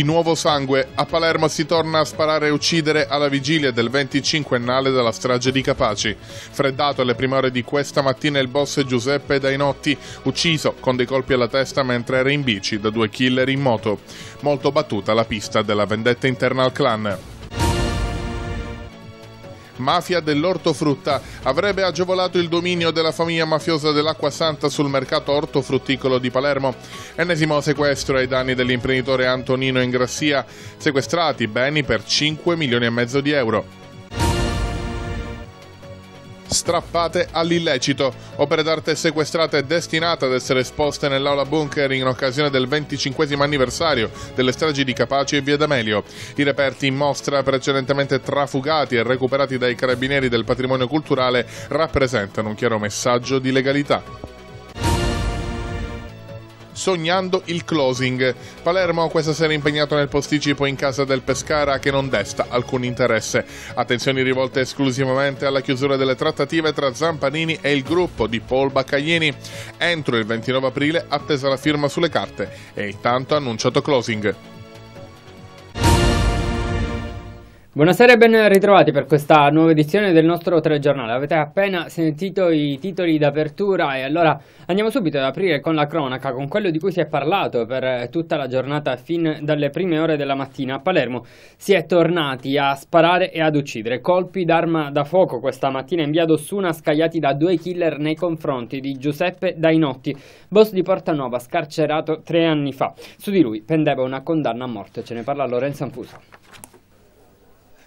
di nuovo sangue. A Palermo si torna a sparare e uccidere alla vigilia del 25ennale della strage di Capaci. Freddato alle prime ore di questa mattina il boss Giuseppe Dainotti, ucciso con dei colpi alla testa mentre era in bici da due killer in moto. Molto battuta la pista della vendetta interna al clan mafia dell'ortofrutta, avrebbe agevolato il dominio della famiglia mafiosa dell'acqua santa sul mercato ortofrutticolo di Palermo. Ennesimo sequestro ai danni dell'imprenditore Antonino Ingrassia, sequestrati beni per 5 milioni e mezzo di euro strappate all'illecito. Opere d'arte sequestrate e destinate ad essere esposte nell'aula bunker in occasione del 25 anniversario delle stragi di Capaci e Via D'Amelio. I reperti in mostra precedentemente trafugati e recuperati dai carabinieri del patrimonio culturale rappresentano un chiaro messaggio di legalità sognando il closing. Palermo questa sera è impegnato nel posticipo in casa del Pescara che non desta alcun interesse. Attenzioni rivolte esclusivamente alla chiusura delle trattative tra Zampanini e il gruppo di Paul Baccaglini. Entro il 29 aprile attesa la firma sulle carte e intanto annunciato closing. Buonasera e ben ritrovati per questa nuova edizione del nostro telegiornale. Avete appena sentito i titoli d'apertura e allora andiamo subito ad aprire con la cronaca, con quello di cui si è parlato per eh, tutta la giornata fin dalle prime ore della mattina. A Palermo si è tornati a sparare e ad uccidere. Colpi d'arma da fuoco questa mattina in via Dossuna scagliati da due killer nei confronti di Giuseppe Dainotti, boss di Porta Nuova, scarcerato tre anni fa. Su di lui pendeva una condanna a morte. Ce ne parla Lorenzo Anfuso.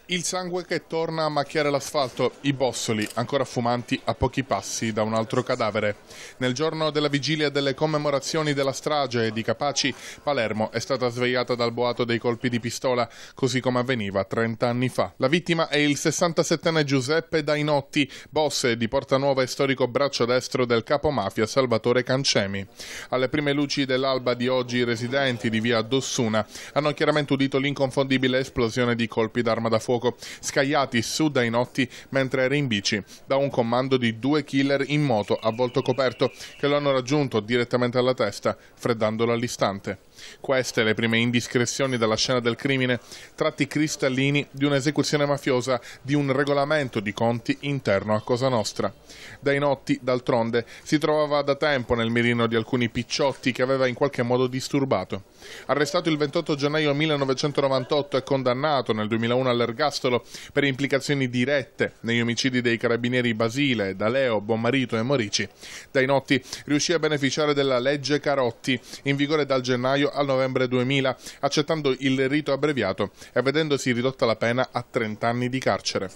Il sangue che torna a macchiare l'asfalto, i bossoli ancora fumanti a pochi passi da un altro cadavere. Nel giorno della vigilia delle commemorazioni della strage di Capaci, Palermo è stata svegliata dal boato dei colpi di pistola, così come avveniva 30 anni fa. La vittima è il 67enne Giuseppe Dainotti, boss di Porta Nuova e storico braccio destro del capo mafia Salvatore Cancemi. Alle prime luci dell'alba di oggi i residenti di via Dossuna hanno chiaramente udito l'inconfondibile esplosione di colpi d'arma da fuoco fuoco scagliati su dai notti mentre era in bici da un comando di due killer in moto a volto coperto che lo hanno raggiunto direttamente alla testa, freddandolo all'istante. Queste le prime indiscrezioni dalla scena del crimine, tratti cristallini di un'esecuzione mafiosa di un regolamento di conti interno a Cosa Nostra. Dai notti, d'altronde, si trovava da tempo nel mirino di alcuni picciotti che aveva in qualche modo disturbato. Arrestato il 28 gennaio 1998 e condannato nel 2001 all'ergastolo per implicazioni dirette negli omicidi dei carabinieri Basile, D'Aleo, Bonmarito e Morici, Dai notti riuscì a beneficiare della legge Carotti, in vigore dal gennaio gennaio al novembre 2000, accettando il rito abbreviato e vedendosi ridotta la pena a 30 anni di carcere.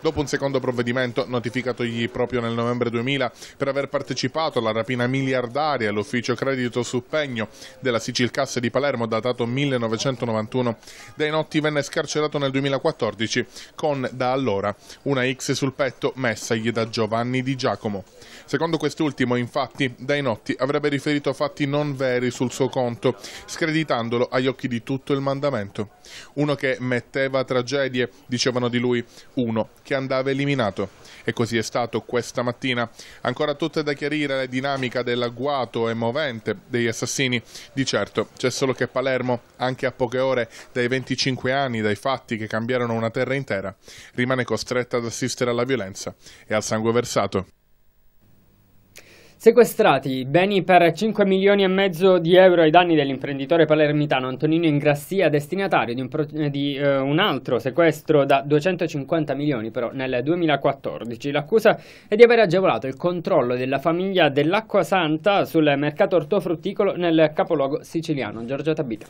Dopo un secondo provvedimento, notificatogli proprio nel novembre 2000 per aver partecipato alla rapina miliardaria all'ufficio credito suppegno della Sicilcasse di Palermo datato 1991, dai notti venne scarcerato nel 2014 con da allora una X sul petto messagli da Giovanni di Giacomo. Secondo quest'ultimo, infatti, Dai Notti avrebbe riferito fatti non veri sul suo conto screditandolo agli occhi di tutto il mandamento. Uno che metteva tragedie, dicevano di lui, uno che andava eliminato. E così è stato questa mattina. Ancora tutte da chiarire la dinamica dell'agguato e movente degli assassini. Di certo, c'è solo che Palermo, anche a poche ore dai 25 anni dai fatti che cambiarono una terra intera, rimane costretta ad assistere alla violenza e al sangue versato. Sequestrati beni per 5 milioni e mezzo di euro ai danni dell'imprenditore palermitano Antonino Ingrassia, destinatario di, un, pro, di eh, un, altro sequestro da 250 milioni però nel 2014. L'accusa è di aver agevolato il controllo della famiglia dell'Acqua Santa sul mercato ortofrutticolo nel capoluogo siciliano. Giorgio Tabita.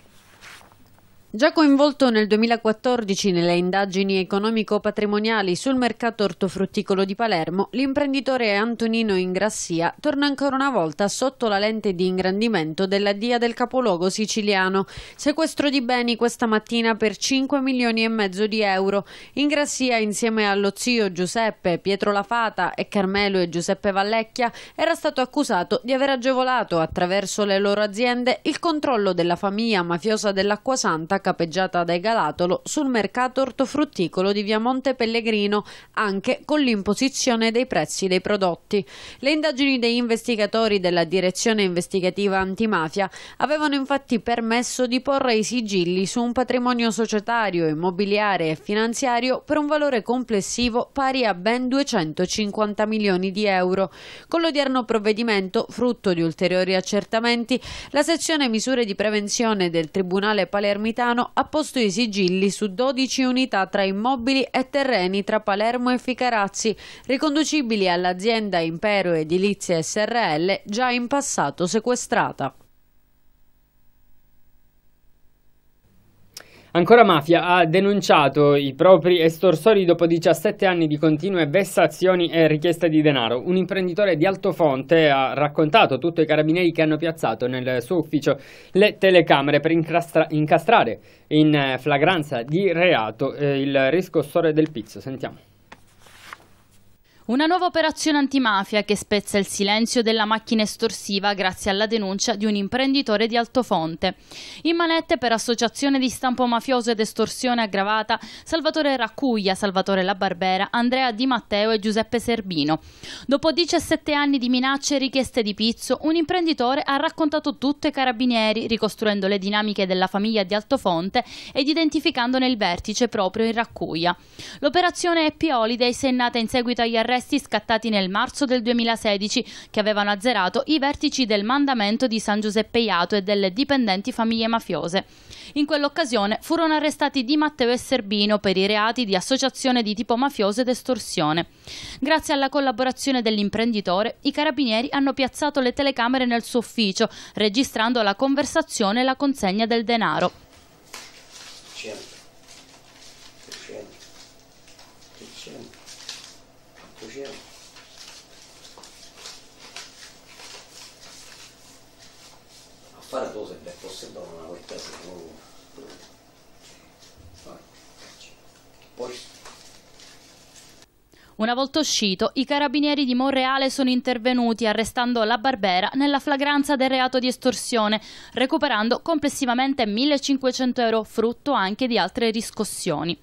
Già coinvolto nel 2014 nelle indagini economico-patrimoniali sul mercato ortofrutticolo di Palermo, l'imprenditore Antonino Ingrassia torna ancora una volta sotto la lente di ingrandimento della DIA del capoluogo siciliano. Sequestro di beni questa mattina per 5 milioni e mezzo di euro. Ingrassia, insieme allo zio Giuseppe, Pietro Lafata e Carmelo e Giuseppe Vallecchia, era stato accusato di aver agevolato, attraverso le loro aziende, il controllo della famiglia mafiosa dell'Acqua Santa stata capeggiata dai Galatolo sul mercato ortofrutticolo di via Monte Pellegrino, anche con l'imposizione dei prezzi dei prodotti. Le indagini dei investigatori della Direzione Investigativa Antimafia avevano infatti permesso di porre i sigilli su un patrimonio societario, immobiliare e finanziario per un valore complessivo pari a ben 250 milioni di euro. Con l'odierno provvedimento, frutto di ulteriori accertamenti, la sezione misure di prevenzione del Tribunale palermitano Veneziano ha posto i sigilli su 12 unità tra immobili e terreni tra Palermo e Ficarazzi, riconducibili all'azienda Impero Edilizia SRL già in passato sequestrata. Ancora Mafia ha denunciato i propri estorsori dopo 17 anni di continue vessazioni e richieste di denaro. Un imprenditore di Altofonte ha raccontato tutto ai carabinieri che hanno piazzato nel suo ufficio le telecamere per incastrare in eh, flagranza di reato eh, il riscossore del pizzo. Sentiamo. Una nuova operazione antimafia che spezza il silenzio della macchina estorsiva grazie alla denuncia di un imprenditore di Altofonte. In manette per associazione di stampo mafioso ed estorsione aggravata Salvatore Raccuglia, Salvatore La Barbera, Andrea Di Matteo e Giuseppe Serbino. Dopo 17 anni di minacce e richieste di pizzo, un imprenditore ha raccontato tutto ai carabinieri ricostruendo le dinamiche della famiglia di Altofonte ed identificandone il vertice proprio in Raccuglia. L'operazione Happy Holidays è nata in seguito agli arresti arresti scattati nel marzo del 2016 che avevano azzerato i vertici del mandamento di San Giuseppe Iato e delle dipendenti famiglie mafiose. In quell'occasione furono arrestati Di Matteo e Serbino per i reati di associazione di tipo mafioso ed estorsione. Grazie alla collaborazione dell'imprenditore, i carabinieri hanno piazzato le telecamere nel suo ufficio, registrando la conversazione e la consegna del denaro. Certo. Una volta uscito, i carabinieri di Monreale sono intervenuti arrestando la Barbera nella flagranza del reato di estorsione, recuperando complessivamente 1500 euro frutto anche di altre riscossioni.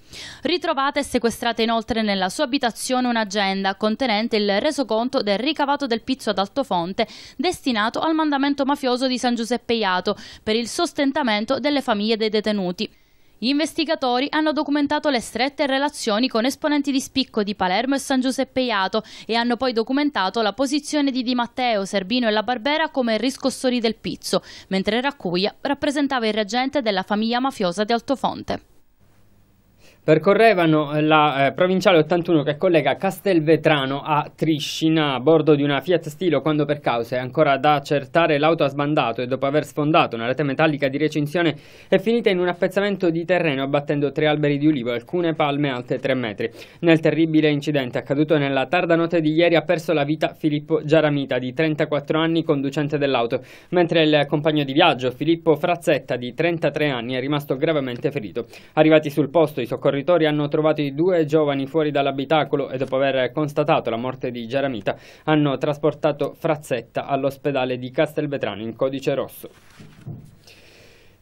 Ritrovata e sequestrata inoltre nella sua abitazione un'agenda contenente il resoconto del ricavato del pizzo ad Altofonte destinato al mandamento mafioso di San Giuseppe Iato per il sostentamento delle famiglie dei detenuti. Gli investigatori hanno documentato le strette relazioni con esponenti di spicco di Palermo e San Giuseppe Iato e hanno poi documentato la posizione di Di Matteo, Serbino e La Barbera come riscossori del Pizzo, mentre Raccuglia rappresentava il reggente della famiglia mafiosa di Altofonte. Percorrevano eh, la eh, provinciale 81 che collega Castelvetrano a Triscina a bordo di una Fiat Stilo quando per cause ancora da accertare l'auto ha sbandato e dopo aver sfondato una rete metallica di recinzione è finita in un affezzamento di terreno abbattendo tre alberi di ulivo e alcune palme alte 3 metri. Nel terribile incidente accaduto nella tarda notte di ieri ha perso la vita Filippo Giaramita di 34 anni conducente dell'auto, mentre il compagno di viaggio Filippo Frazzetta di 33 anni è rimasto gravemente ferito. Arrivati sul posto i soccorsi soccorritori hanno trovato i due giovani fuori dall'abitacolo e dopo aver constatato la morte di Geramita hanno trasportato Frazzetta all'ospedale di Castelvetrano in codice rosso.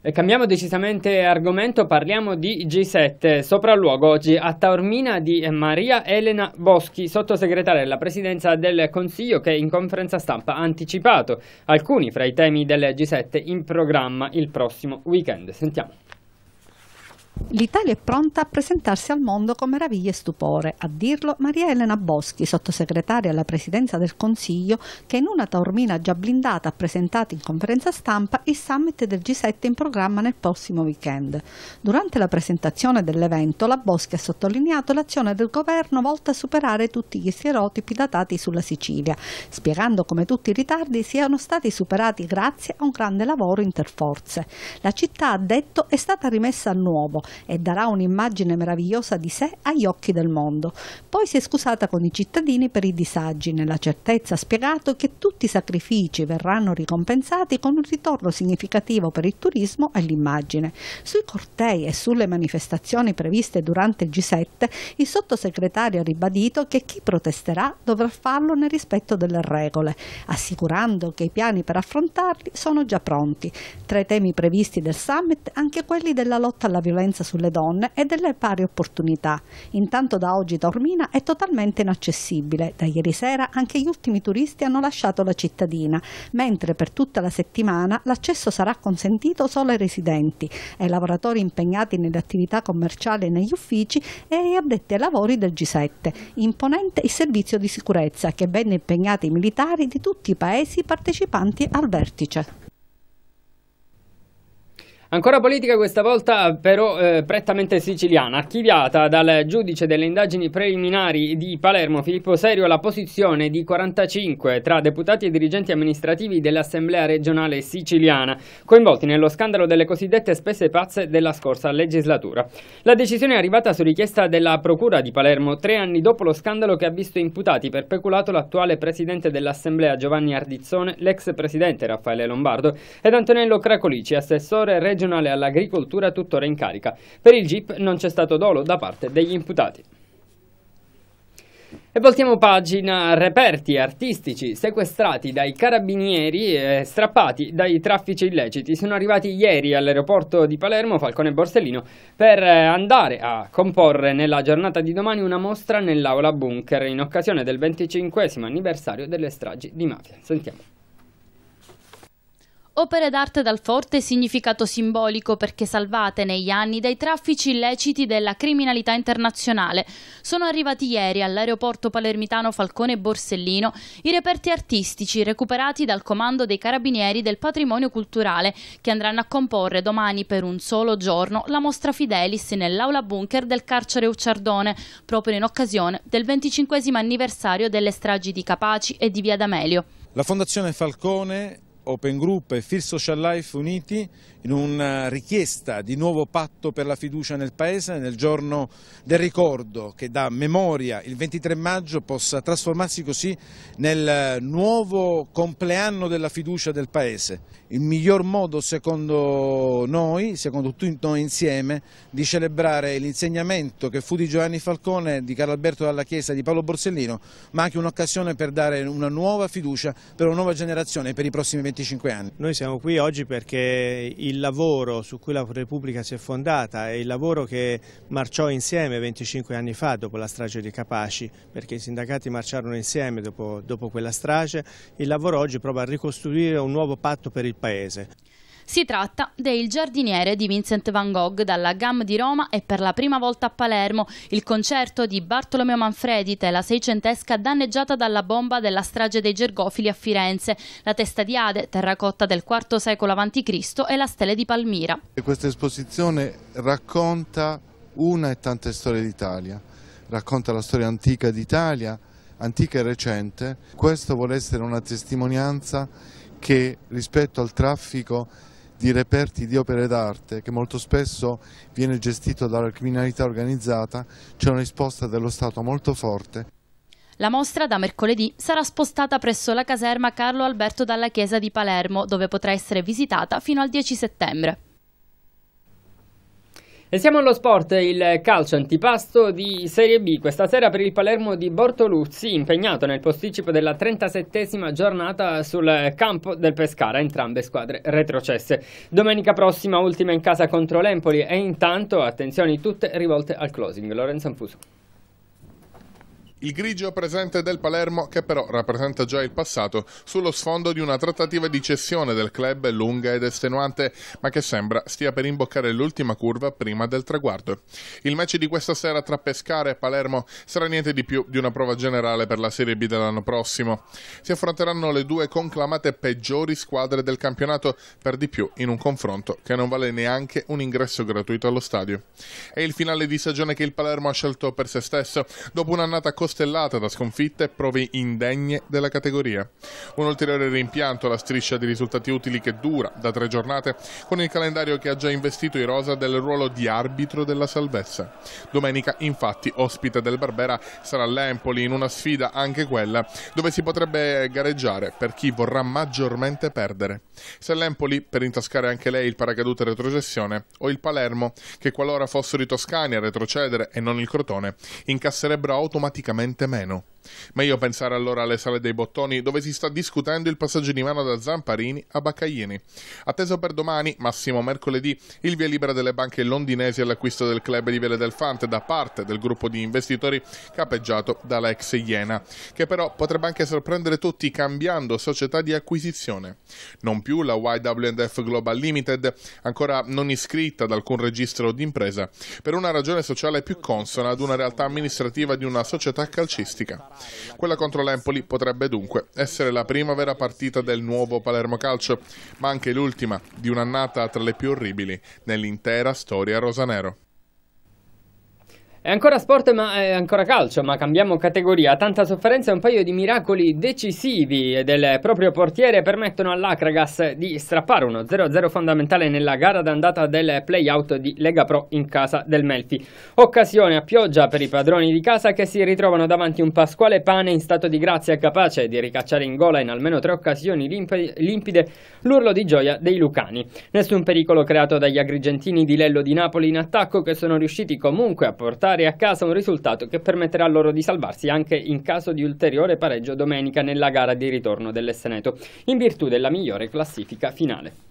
E cambiamo decisamente argomento, parliamo di G7. Sopralluogo oggi a Taormina di Maria Elena Boschi, sottosegretaria della Presidenza del Consiglio, che in conferenza stampa ha anticipato alcuni fra i temi del G7 in programma il prossimo weekend. Sentiamo. L'Italia è pronta a presentarsi al mondo con meraviglia e stupore, a dirlo Maria Elena Boschi, sottosegretaria alla Presidenza del Consiglio, che in una taormina già blindata ha presentato in conferenza stampa il summit del G7 in programma nel prossimo weekend. Durante la presentazione dell'evento, la Boschi ha sottolineato l'azione del governo volta a superare tutti gli stereotipi datati sulla Sicilia, spiegando come tutti i ritardi siano stati superati grazie a un grande lavoro interforze. La città, ha detto, è stata rimessa a nuovo, e darà un'immagine meravigliosa di sé agli occhi del mondo. Poi si è scusata con i cittadini per i disagi, nella certezza ha spiegato che tutti i sacrifici verranno ricompensati con un ritorno significativo per il turismo e l'immagine. Sui cortei e sulle manifestazioni previste durante il G7, il sottosegretario ha ribadito che chi protesterà dovrà farlo nel rispetto delle regole, assicurando che i piani per affrontarli sono già pronti. Tra i temi previsti del summit anche quelli della lotta alla violenza violenza sulle donne e delle pari opportunità. Intanto da oggi Taormina è totalmente inaccessibile. Da ieri sera anche gli ultimi turisti hanno lasciato la cittadina, mentre per tutta la settimana l'accesso sarà consentito solo ai residenti, ai lavoratori impegnati nelle attività commerciali negli uffici e ai addetti ai lavori del G7. Imponente il servizio di sicurezza che venne impegnati i militari di tutti i paesi partecipanti al vertice. Ancora politica questa volta però eh, prettamente siciliana, archiviata dal giudice delle indagini preliminari di Palermo Filippo Serio la posizione di 45 tra deputati e dirigenti amministrativi dell'Assemblea regionale siciliana, coinvolti nello scandalo delle cosiddette spese pazze della scorsa legislatura. La decisione è arrivata su richiesta della Procura di Palermo tre anni dopo lo scandalo che ha visto imputati per peculato l'attuale presidente dell'Assemblea Giovanni Ardizzone, l'ex presidente Raffaele Lombardo ed Antonello Cracolici, assessore regionale regionale all'agricoltura tuttora in carica. Per il GIP non c'è stato dolo da parte degli imputati. E voltiamo pagina, reperti artistici sequestrati dai carabinieri e strappati dai traffici illeciti sono arrivati ieri all'aeroporto di Palermo Falcone e Borsellino per andare a comporre nella giornata di domani una mostra nell'aula bunker in occasione del 25 anniversario delle stragi di mafia. Sentiamo. Opere d'arte dal forte significato simbolico perché salvate negli anni dai traffici illeciti della criminalità internazionale. Sono arrivati ieri all'aeroporto palermitano Falcone Borsellino i reperti artistici recuperati dal comando dei carabinieri del patrimonio culturale che andranno a comporre domani per un solo giorno la mostra Fidelis nell'aula bunker del carcere Ucciardone proprio in occasione del 25 anniversario delle stragi di Capaci e di Via D'Amelio. La Fondazione Falcone Open Group e Fil Social Life uniti in una eh, richiesta di nuovo patto per la fiducia nel Paese nel giorno del ricordo che da memoria il 23 maggio possa trasformarsi così nel eh, nuovo compleanno della fiducia del Paese il miglior modo secondo noi, secondo tutti noi insieme, di celebrare l'insegnamento che fu di Giovanni Falcone, di Carlo Alberto Dalla Chiesa, di Paolo Borsellino, ma anche un'occasione per dare una nuova fiducia per una nuova generazione per i prossimi 25 anni. Noi siamo qui oggi perché il lavoro su cui la Repubblica si è fondata è il lavoro che marciò insieme 25 anni fa dopo la strage di Capaci, perché i sindacati marciarono insieme dopo, dopo quella strage, il lavoro oggi prova a ricostruire un nuovo patto per il paese. Si tratta del giardiniere di Vincent van Gogh dalla GAM di Roma e per la prima volta a Palermo il concerto di Bartolomeo Manfredi, la seicentesca danneggiata dalla bomba della strage dei Gergofili a Firenze, la testa di Ade, terracotta del IV secolo a.C. e la stele di Palmira. Questa esposizione racconta una e tante storie d'Italia, racconta la storia antica d'Italia, antica e recente. Questo vuole essere una testimonianza che rispetto al traffico di reperti di opere d'arte che molto spesso viene gestito dalla criminalità organizzata c'è una risposta dello Stato molto forte. La mostra da mercoledì sarà spostata presso la caserma Carlo Alberto dalla Chiesa di Palermo dove potrà essere visitata fino al 10 settembre. E siamo allo sport, il calcio antipasto di Serie B. Questa sera per il Palermo di Bortoluzzi, impegnato nel posticipo della 37esima giornata sul campo del Pescara, entrambe squadre retrocesse. Domenica prossima ultima in casa contro l'Empoli e intanto attenzioni tutte rivolte al closing. Lorenzo Anfuso. Il grigio presente del Palermo che però rappresenta già il passato sullo sfondo di una trattativa di cessione del club lunga ed estenuante ma che sembra stia per imboccare l'ultima curva prima del traguardo. Il match di questa sera tra Pescara e Palermo sarà niente di più di una prova generale per la Serie B dell'anno prossimo. Si affronteranno le due conclamate peggiori squadre del campionato per di più in un confronto che non vale neanche un ingresso gratuito allo stadio. È il finale di stagione che il Palermo ha scelto per se stesso dopo un'annata costante costellata da sconfitte e prove indegne della categoria. Un ulteriore rimpianto alla striscia di risultati utili che dura da tre giornate con il calendario che ha già investito i rosa del ruolo di arbitro della salvezza. Domenica infatti ospite del Barbera sarà l'Empoli in una sfida anche quella dove si potrebbe gareggiare per chi vorrà maggiormente perdere. Se l'Empoli per intascare anche lei il paracadute retrocessione o il Palermo che qualora fossero i toscani a retrocedere e non il Crotone incasserebbero automaticamente veramente meno. Meglio pensare allora alle sale dei bottoni dove si sta discutendo il passaggio di mano da Zamparini a Baccaglini. Atteso per domani, massimo mercoledì, il via libera delle banche londinesi all'acquisto del club di Vele del Fante da parte del gruppo di investitori capeggiato dalla ex Iena, che però potrebbe anche sorprendere tutti cambiando società di acquisizione. Non più la YWF Global Limited, ancora non iscritta ad alcun registro d'impresa, per una ragione sociale più consona ad una realtà amministrativa di una società calcistica. Quella contro l'Empoli potrebbe dunque essere la prima vera partita del nuovo Palermo Calcio, ma anche l'ultima di un'annata tra le più orribili nell'intera storia rosanero. È ancora sport, ma è ancora calcio, ma cambiamo categoria. Tanta sofferenza e un paio di miracoli decisivi del proprio portiere permettono all'Acragas di strappare uno 0-0 fondamentale nella gara d'andata del play-out di Lega Pro in casa del Melfi. Occasione a pioggia per i padroni di casa che si ritrovano davanti un Pasquale Pane in stato di grazia capace di ricacciare in gola in almeno tre occasioni limpide l'urlo di gioia dei Lucani. Nessun pericolo creato dagli agrigentini di Lello di Napoli in attacco che sono riusciti comunque a portare portare a casa un risultato che permetterà loro di salvarsi anche in caso di ulteriore pareggio domenica nella gara di ritorno dell'Esseneto, in virtù della migliore classifica finale.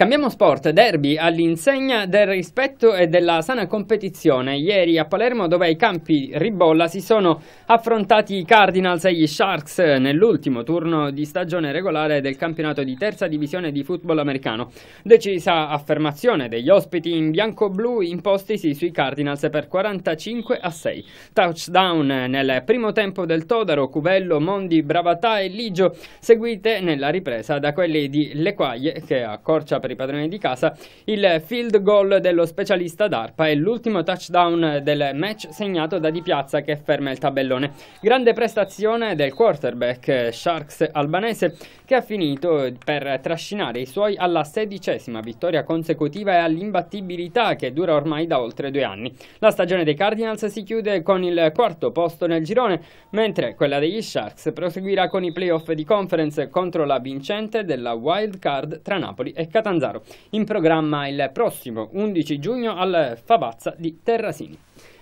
Cambiamo sport, derby all'insegna del rispetto e della sana competizione. Ieri a Palermo, dove ai campi Ribolla si sono affrontati i Cardinals e gli Sharks nell'ultimo turno di stagione regolare del campionato di terza divisione di football americano. Decisa affermazione degli ospiti in bianco-blu impostisi sui Cardinals per 45 a 6. Touchdown nel primo tempo del Todaro, Cuvello, Mondi, Bravatà e Ligio, seguite nella ripresa da quelli di Lequaglie che accorcia per per i padroni di casa, il field goal dello specialista d'Arpa e l'ultimo touchdown del match segnato da Di Piazza che ferma il tabellone. Grande prestazione del quarterback eh, Sharks albanese che ha finito per trascinare i suoi alla sedicesima vittoria consecutiva e all'imbattibilità che dura ormai da oltre due anni. La stagione dei Cardinals si chiude con il quarto posto nel girone, mentre quella degli Sharks proseguirà con i playoff di conference contro la vincente della wild card tra Napoli e Catanzaro. Catanzaro, in programma il prossimo 11 giugno al Fabazza di Terrasini.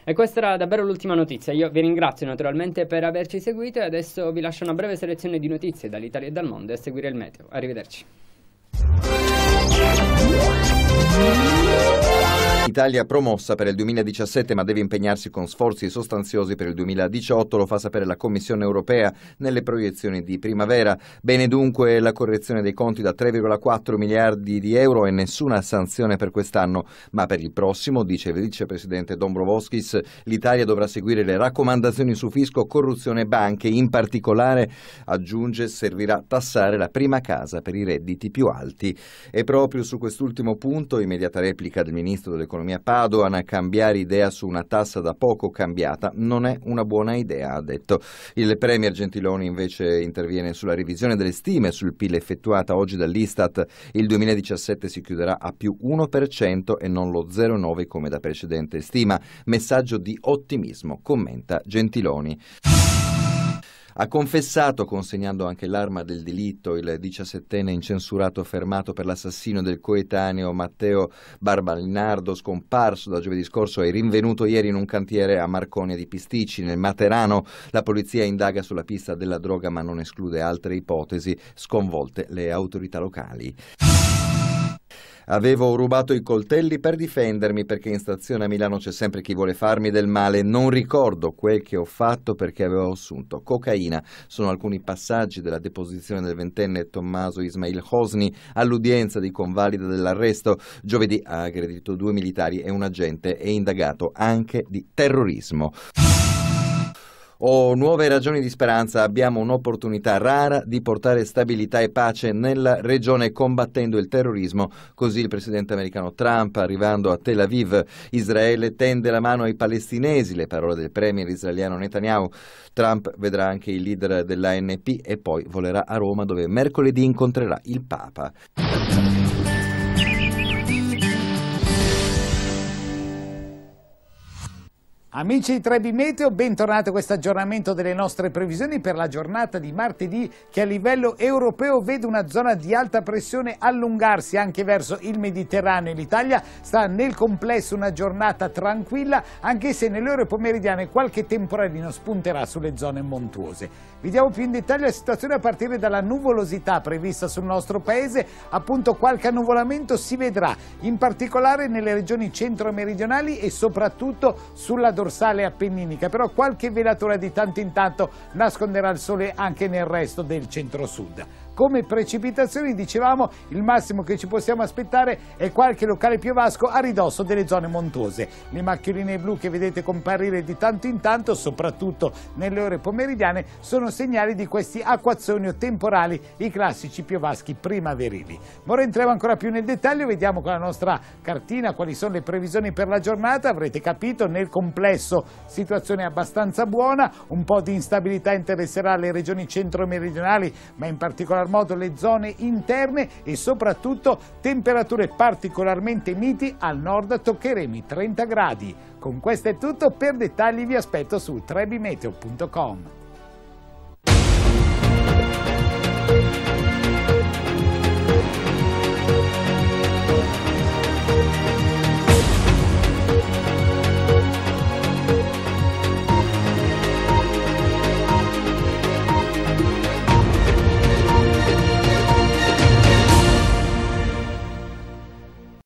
E questa era davvero l'ultima notizia, io vi ringrazio naturalmente per averci seguito e adesso vi lascio una breve selezione di notizie dall'Italia e dal mondo e seguire il meteo. Arrivederci. Italia promossa per il 2017 ma deve impegnarsi con sforzi sostanziosi per il 2018, lo fa sapere la Commissione europea nelle proiezioni di primavera. Bene dunque la correzione dei conti da 3,4 miliardi di euro e nessuna sanzione per quest'anno, ma per il prossimo, dice il vicepresidente Dombrovoskis, l'Italia dovrà seguire le raccomandazioni su fisco, corruzione e banche, in particolare aggiunge servirà tassare la prima casa per i redditi più alti. E proprio su quest'ultimo punto, immediata replica del ministro dell'economia Padoan a cambiare idea su una tassa da poco cambiata non è una buona idea, ha detto. Il Premier Gentiloni invece interviene sulla revisione delle stime sul PIL effettuata oggi dall'Istat. Il 2017 si chiuderà a più 1% e non lo 0,9% come da precedente stima. Messaggio di ottimismo, commenta Gentiloni. Ha confessato, consegnando anche l'arma del delitto, il diciassettenne incensurato fermato per l'assassino del coetaneo Matteo Barbalinardo, scomparso da giovedì scorso e rinvenuto ieri in un cantiere a Marconia di Pisticci, nel Materano. La polizia indaga sulla pista della droga ma non esclude altre ipotesi, sconvolte le autorità locali. Avevo rubato i coltelli per difendermi perché in stazione a Milano c'è sempre chi vuole farmi del male. Non ricordo quel che ho fatto perché avevo assunto cocaina. Sono alcuni passaggi della deposizione del ventenne Tommaso Ismail Hosni all'udienza di convalida dell'arresto. Giovedì ha aggredito due militari e un agente e indagato anche di terrorismo. Ho nuove ragioni di speranza, abbiamo un'opportunità rara di portare stabilità e pace nella regione combattendo il terrorismo, così il presidente americano Trump arrivando a Tel Aviv. Israele tende la mano ai palestinesi, le parole del premier israeliano Netanyahu. Trump vedrà anche il leader dell'ANP e poi volerà a Roma dove mercoledì incontrerà il Papa. Amici di Trebi Meteo, bentornati a questo aggiornamento delle nostre previsioni per la giornata di martedì che a livello europeo vede una zona di alta pressione allungarsi anche verso il Mediterraneo e l'Italia sta nel complesso una giornata tranquilla anche se nelle ore pomeridiane qualche temporalino spunterà sulle zone montuose. Vediamo più in dettaglio la situazione a partire dalla nuvolosità prevista sul nostro paese, appunto qualche annuvolamento si vedrà in particolare nelle regioni centro-meridionali e soprattutto sulla dorsale appenninica, però qualche velatura di tanto in tanto nasconderà il sole anche nel resto del centro-sud come precipitazioni dicevamo il massimo che ci possiamo aspettare è qualche locale piovasco a ridosso delle zone montuose. Le macchioline blu che vedete comparire di tanto in tanto, soprattutto nelle ore pomeridiane, sono segnali di questi acquazzoni o temporali, i classici piovaschi primaverili. Ma ora entriamo ancora più nel dettaglio, vediamo con la nostra cartina quali sono le previsioni per la giornata, avrete capito nel complesso situazione abbastanza buona, un po' di instabilità interesserà le regioni centro-meridionali, ma in particolar modo le zone interne e soprattutto temperature particolarmente miti al nord toccheremo i 30 gradi. Con questo è tutto, per dettagli vi aspetto su trebimeteo.com.